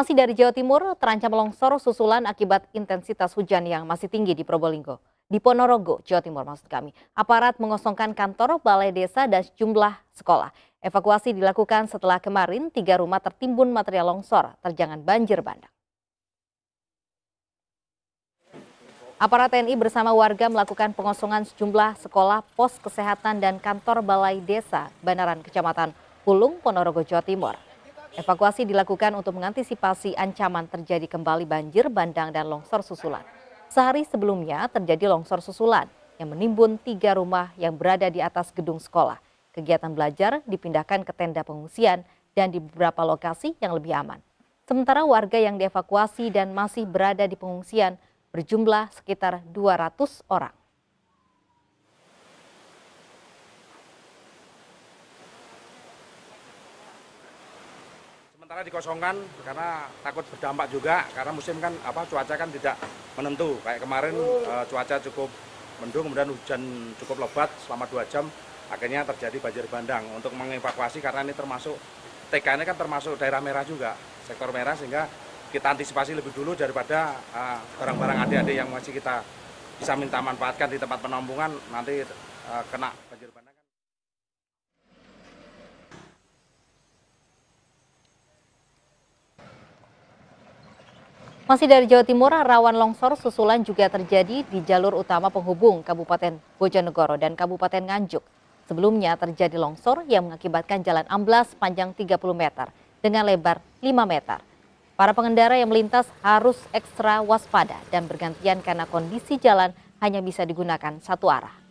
Masih dari Jawa Timur, terancam longsor susulan akibat intensitas hujan yang masih tinggi di Probolinggo. Di Ponorogo, Jawa Timur maksud kami, aparat mengosongkan kantor balai desa dan sejumlah sekolah. Evakuasi dilakukan setelah kemarin tiga rumah tertimbun material longsor terjangan banjir bandang. Aparat TNI bersama warga melakukan pengosongan sejumlah sekolah, pos kesehatan, dan kantor balai desa Banaran Kecamatan Pulung, Ponorogo, Jawa Timur. Evakuasi dilakukan untuk mengantisipasi ancaman terjadi kembali banjir bandang dan longsor susulan. Sehari sebelumnya terjadi longsor susulan yang menimbun tiga rumah yang berada di atas gedung sekolah. Kegiatan belajar dipindahkan ke tenda pengungsian dan di beberapa lokasi yang lebih aman. Sementara warga yang dievakuasi dan masih berada di pengungsian berjumlah sekitar 200 orang. sementara dikosongkan karena takut berdampak juga karena musim kan apa cuaca kan tidak menentu kayak kemarin uh, cuaca cukup mendung kemudian hujan cukup lebat selama dua jam akhirnya terjadi banjir bandang untuk mengevakuasi karena ini termasuk TK ini kan termasuk daerah merah juga sektor merah sehingga kita antisipasi lebih dulu daripada eh, barang-barang uh, adik-adik yang masih kita bisa minta manfaatkan di tempat penampungan nanti uh, kena banjir bandang. Masih dari Jawa Timur, rawan longsor susulan juga terjadi di jalur utama penghubung Kabupaten Bojonegoro dan Kabupaten Nganjuk. Sebelumnya terjadi longsor yang mengakibatkan jalan amblas panjang 30 meter dengan lebar 5 meter. Para pengendara yang melintas harus ekstra waspada dan bergantian karena kondisi jalan hanya bisa digunakan satu arah.